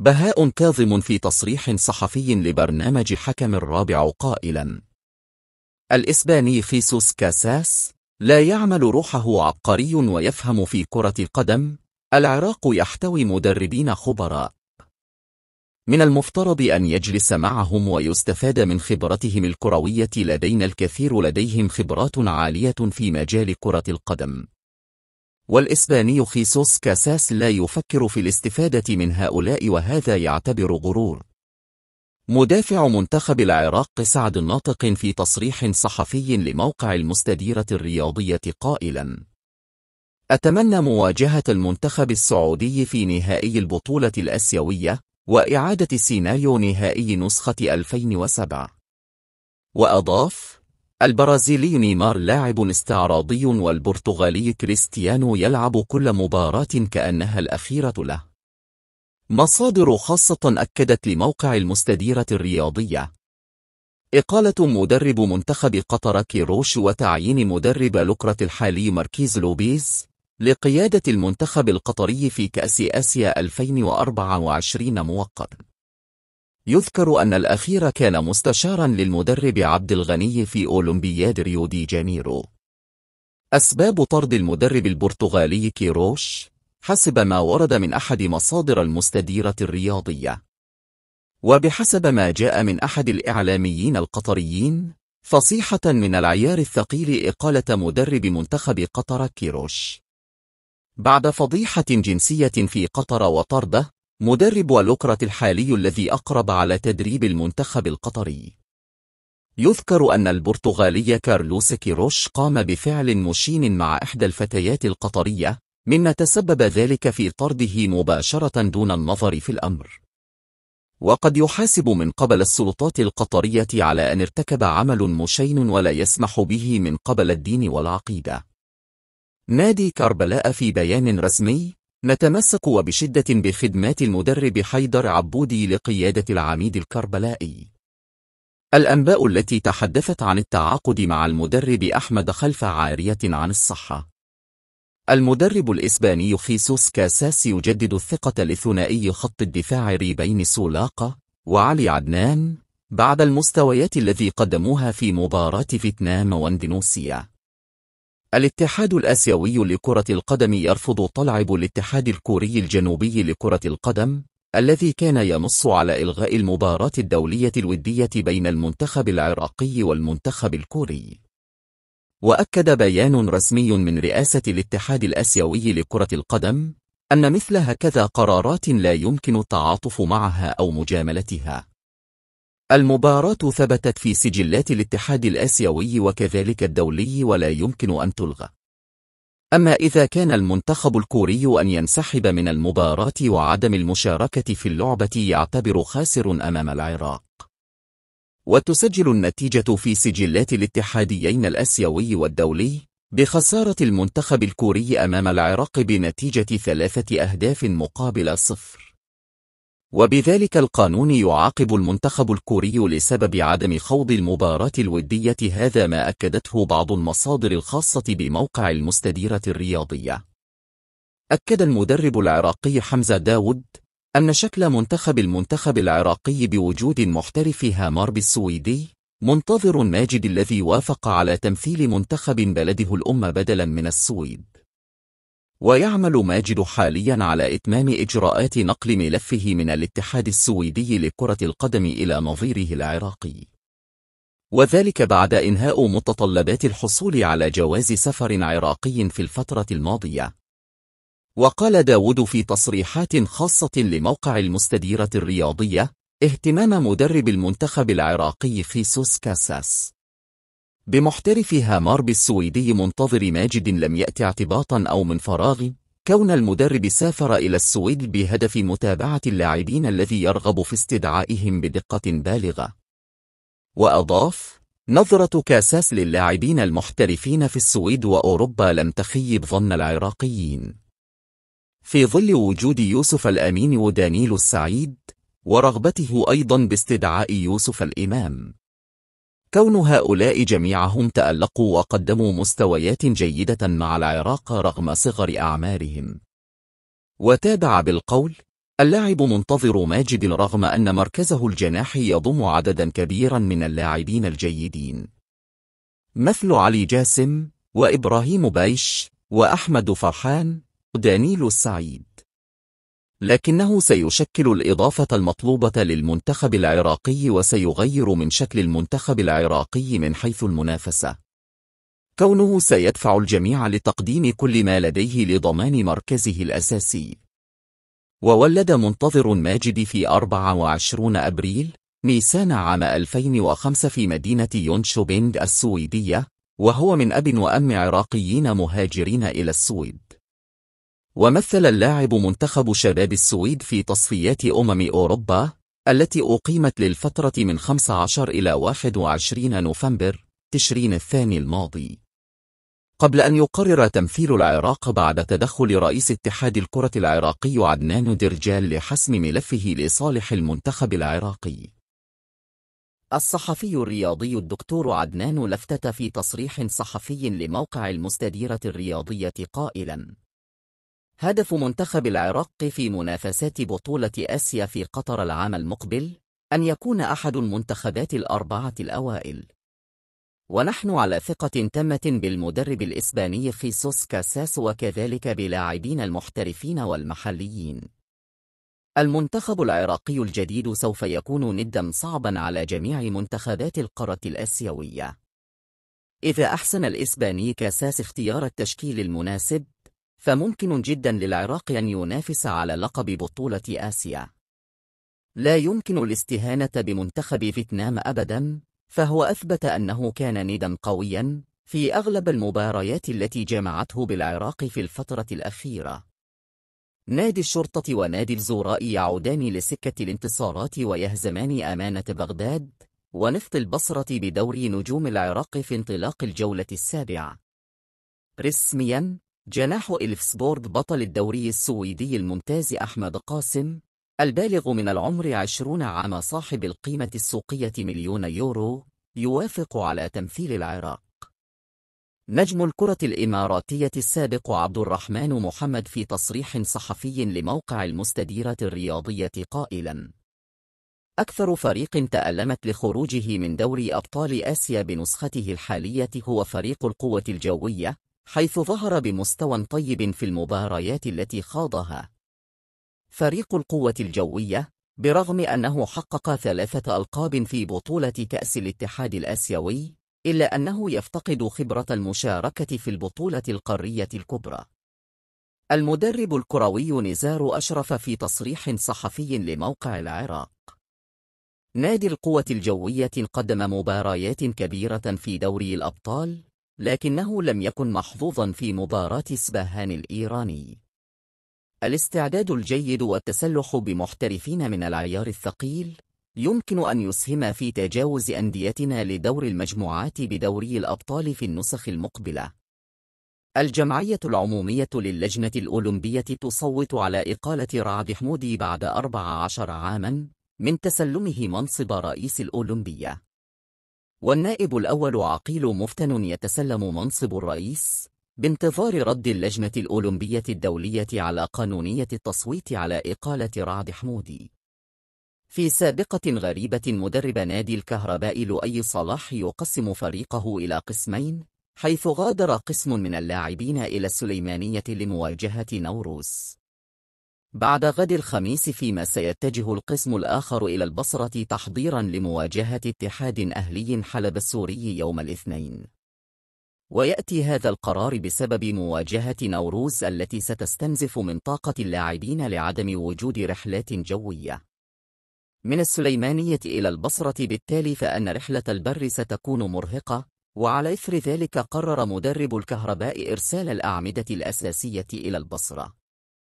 بهاء كاظم في تصريح صحفي لبرنامج حكم الرابع قائلا الإسباني خيسوس كاساس لا يعمل روحه عبقري ويفهم في كرة القدم العراق يحتوي مدربين خبراء من المفترض أن يجلس معهم ويستفاد من خبرتهم الكروية لدينا الكثير لديهم خبرات عالية في مجال كرة القدم والإسباني خيسوس كاساس لا يفكر في الاستفادة من هؤلاء وهذا يعتبر غرور مدافع منتخب العراق سعد الناطق في تصريح صحفي لموقع المستديرة الرياضية قائلا أتمنى مواجهة المنتخب السعودي في نهائي البطولة الأسيوية وإعادة سيناريو نهائي نسخة 2007 وأضاف البرازيلي نيمار لاعب استعراضي والبرتغالي كريستيانو يلعب كل مباراة كأنها الأخيرة له. مصادر خاصة أكدت لموقع المستديرة الرياضية إقالة مدرب منتخب قطر كيروش وتعيين مدرب لكرة الحالي ماركيز لوبيز لقيادة المنتخب القطري في كأس آسيا 2024 مؤقتاً. يذكر أن الأخير كان مستشارا للمدرب عبد الغني في أولمبياد ريو دي جانيرو أسباب طرد المدرب البرتغالي كيروش حسب ما ورد من أحد مصادر المستديرة الرياضية وبحسب ما جاء من أحد الإعلاميين القطريين فصيحة من العيار الثقيل إقالة مدرب منتخب قطر كيروش بعد فضيحة جنسية في قطر وطرده مدرب الأقرة الحالي الذي أقرب على تدريب المنتخب القطري يذكر أن البرتغالي كارلوس كيروش قام بفعل مشين مع إحدى الفتيات القطرية مما تسبب ذلك في طرده مباشرة دون النظر في الأمر وقد يحاسب من قبل السلطات القطرية على أن ارتكب عمل مشين ولا يسمح به من قبل الدين والعقيدة نادي كربلاء في بيان رسمي نتمسك وبشدة بخدمات المدرب حيدر عبودي لقيادة العميد الكربلائي الأنباء التي تحدثت عن التعاقد مع المدرب أحمد خلف عارية عن الصحة المدرب الإسباني خيسوس كاساس يجدد الثقة لثنائي خط الدفاع ريبين سولاقة وعلي عدنان بعد المستويات الذي قدموها في مباراة فيتنام واندونيسيا الاتحاد الآسيوي لكرة القدم يرفض طلعب الاتحاد الكوري الجنوبي لكرة القدم الذي كان ينص على إلغاء المباراة الدولية الودية بين المنتخب العراقي والمنتخب الكوري وأكد بيان رسمي من رئاسة الاتحاد الآسيوي لكرة القدم أن مثل هكذا قرارات لا يمكن التعاطف معها أو مجاملتها المباراة ثبتت في سجلات الاتحاد الآسيوي وكذلك الدولي ولا يمكن أن تلغى أما إذا كان المنتخب الكوري أن ينسحب من المباراة وعدم المشاركة في اللعبة يعتبر خاسر أمام العراق وتسجل النتيجة في سجلات الاتحاديين الأسيوي والدولي بخسارة المنتخب الكوري أمام العراق بنتيجة ثلاثة أهداف مقابل صفر وبذلك القانون يعاقب المنتخب الكوري لسبب عدم خوض المباراة الودية هذا ما أكدته بعض المصادر الخاصة بموقع المستديرة الرياضية أكد المدرب العراقي حمزة داود أن شكل منتخب المنتخب العراقي بوجود محترف هامارب السويدي منتظر ماجد الذي وافق على تمثيل منتخب بلده الأم بدلا من السويد ويعمل ماجد حاليا على إتمام إجراءات نقل ملفه من الاتحاد السويدي لكرة القدم إلى نظيره العراقي وذلك بعد إنهاء متطلبات الحصول على جواز سفر عراقي في الفترة الماضية وقال داود في تصريحات خاصة لموقع المستديرة الرياضية اهتمام مدرب المنتخب العراقي خيسوس كاساس بمحترفها مارب السويدي منتظر ماجد لم يأتي اعتباطا أو من فراغ كون المدرب سافر إلى السويد بهدف متابعة اللاعبين الذي يرغب في استدعائهم بدقة بالغة وأضاف نظرة كاساس للاعبين المحترفين في السويد وأوروبا لم تخيب ظن العراقيين في ظل وجود يوسف الأمين ودانيل السعيد ورغبته أيضا باستدعاء يوسف الإمام كون هؤلاء جميعهم تألقوا وقدموا مستويات جيدة مع العراق رغم صغر أعمارهم وتابع بالقول اللاعب منتظر ماجد رغم أن مركزه الجناحي يضم عددا كبيرا من اللاعبين الجيدين مثل علي جاسم وإبراهيم بايش وأحمد فرحان ودانيل السعيد لكنه سيشكل الإضافة المطلوبة للمنتخب العراقي وسيغير من شكل المنتخب العراقي من حيث المنافسة كونه سيدفع الجميع لتقديم كل ما لديه لضمان مركزه الأساسي وولد منتظر ماجد في 24 أبريل نيسان عام 2005 في مدينة يونشوبيند السويدية وهو من أب وأم عراقيين مهاجرين إلى السويد ومثل اللاعب منتخب شباب السويد في تصفيات أمم أوروبا التي أقيمت للفترة من 15 إلى 21 نوفمبر تشرين الثاني الماضي قبل أن يقرر تمثيل العراق بعد تدخل رئيس اتحاد الكرة العراقي عدنان درجال لحسم ملفه لصالح المنتخب العراقي الصحفي الرياضي الدكتور عدنان لفتت في تصريح صحفي لموقع المستديرة الرياضية قائلاً هدف منتخب العراق في منافسات بطولة آسيا في قطر العام المقبل أن يكون أحد المنتخبات الأربعة الأوائل ونحن على ثقة تامة بالمدرب الإسباني خيسوس كاساس وكذلك بلاعبين المحترفين والمحليين المنتخب العراقي الجديد سوف يكون ندا صعبا على جميع منتخبات القارة الآسيوية إذا أحسن الإسباني كاساس اختيار التشكيل المناسب فممكن جدا للعراق أن ينافس على لقب بطولة آسيا لا يمكن الاستهانة بمنتخب فيتنام أبدا فهو أثبت أنه كان ندا قويا في أغلب المباريات التي جمعته بالعراق في الفترة الأخيرة نادي الشرطة ونادي الزوراء يعودان لسكة الانتصارات ويهزمان أمانة بغداد ونفط البصرة بدور نجوم العراق في انطلاق الجولة السابعة رسمياً جناح إلفسبورغ بطل الدوري السويدي الممتاز أحمد قاسم البالغ من العمر عشرون عام صاحب القيمة السوقية مليون يورو يوافق على تمثيل العراق نجم الكرة الإماراتية السابق عبد الرحمن محمد في تصريح صحفي لموقع المستديرة الرياضية قائلاً أكثر فريق تألمت لخروجه من دوري أبطال آسيا بنسخته الحالية هو فريق القوة الجوية حيث ظهر بمستوى طيب في المباريات التي خاضها فريق القوة الجوية برغم أنه حقق ثلاثة ألقاب في بطولة كأس الاتحاد الآسيوي إلا أنه يفتقد خبرة المشاركة في البطولة القارية الكبرى المدرب الكروي نزار أشرف في تصريح صحفي لموقع العراق نادي القوة الجوية قدم مباريات كبيرة في دوري الأبطال لكنه لم يكن محظوظا في مباراة سباهان الإيراني الاستعداد الجيد والتسلح بمحترفين من العيار الثقيل يمكن أن يسهم في تجاوز أنديتنا لدور المجموعات بدوري الأبطال في النسخ المقبلة. الجمعية العمومية للجنة الأولمبية تصوت على إقالة رعد حمودي بعد 14 عاماً من تسلمه منصب رئيس الأولمبية. والنائب الأول عقيل مفتن يتسلم منصب الرئيس بانتظار رد اللجنة الأولمبية الدولية على قانونية التصويت على إقالة رعد حمودي في سابقة غريبة مدرب نادي الكهرباء لؤي صلاح يقسم فريقه إلى قسمين حيث غادر قسم من اللاعبين إلى السليمانية لمواجهة نوروز بعد غد الخميس فيما سيتجه القسم الآخر إلى البصرة تحضيرا لمواجهة اتحاد أهلي حلب السوري يوم الاثنين ويأتي هذا القرار بسبب مواجهة نوروز التي ستستنزف من طاقة اللاعبين لعدم وجود رحلات جوية من السليمانية إلى البصرة بالتالي فأن رحلة البر ستكون مرهقة وعلى إثر ذلك قرر مدرب الكهرباء إرسال الأعمدة الأساسية إلى البصرة